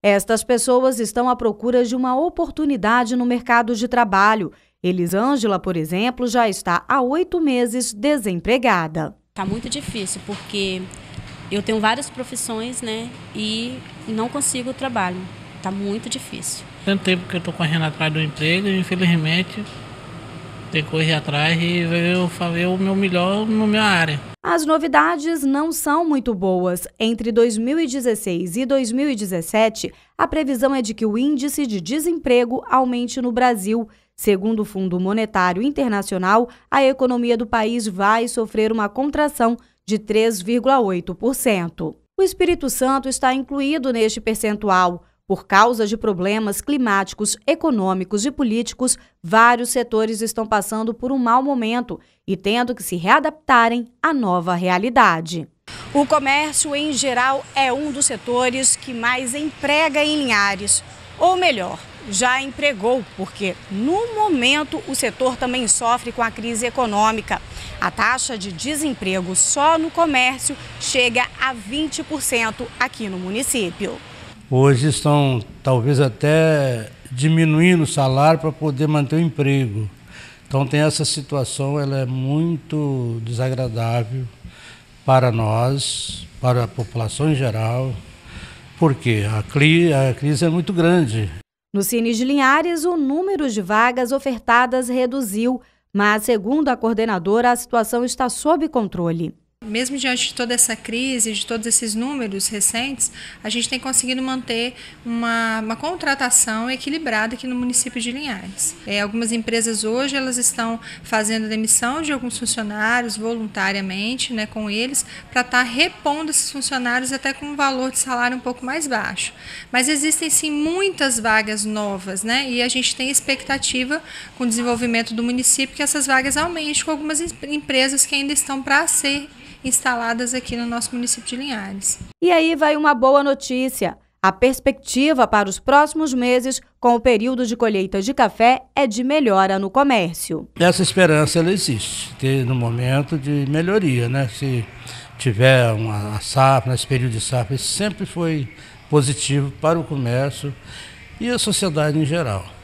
Estas pessoas estão à procura de uma oportunidade no mercado de trabalho. Elisângela, por exemplo, já está há oito meses desempregada. Está muito difícil, porque eu tenho várias profissões, né? E não consigo trabalho. Está muito difícil. Tanto tempo que eu estou correndo atrás do emprego e, infelizmente, ter que correr atrás e fazer o meu melhor na minha área. As novidades não são muito boas. Entre 2016 e 2017, a previsão é de que o índice de desemprego aumente no Brasil. Segundo o Fundo Monetário Internacional, a economia do país vai sofrer uma contração de 3,8%. O Espírito Santo está incluído neste percentual. Por causa de problemas climáticos, econômicos e políticos, vários setores estão passando por um mau momento e tendo que se readaptarem à nova realidade. O comércio, em geral, é um dos setores que mais emprega em Linhares. Ou melhor, já empregou, porque no momento o setor também sofre com a crise econômica. A taxa de desemprego só no comércio chega a 20% aqui no município. Hoje estão talvez até diminuindo o salário para poder manter o emprego. Então tem essa situação, ela é muito desagradável para nós, para a população em geral, porque a, cli, a crise é muito grande. No Cine de Linhares, o número de vagas ofertadas reduziu, mas, segundo a coordenadora, a situação está sob controle mesmo diante de toda essa crise, de todos esses números recentes, a gente tem conseguido manter uma, uma contratação equilibrada aqui no município de Linhares. É, algumas empresas hoje elas estão fazendo demissão de alguns funcionários voluntariamente, né, com eles, para estar tá repondo esses funcionários até com um valor de salário um pouco mais baixo. Mas existem sim muitas vagas novas, né, e a gente tem expectativa com o desenvolvimento do município que essas vagas aumentem com algumas empresas que ainda estão para ser instaladas aqui no nosso município de Linhares. E aí vai uma boa notícia. A perspectiva para os próximos meses, com o período de colheita de café, é de melhora no comércio. Essa esperança ela existe, ter no momento de melhoria, né? Se tiver uma safra, nesse período de safra, isso sempre foi positivo para o comércio e a sociedade em geral.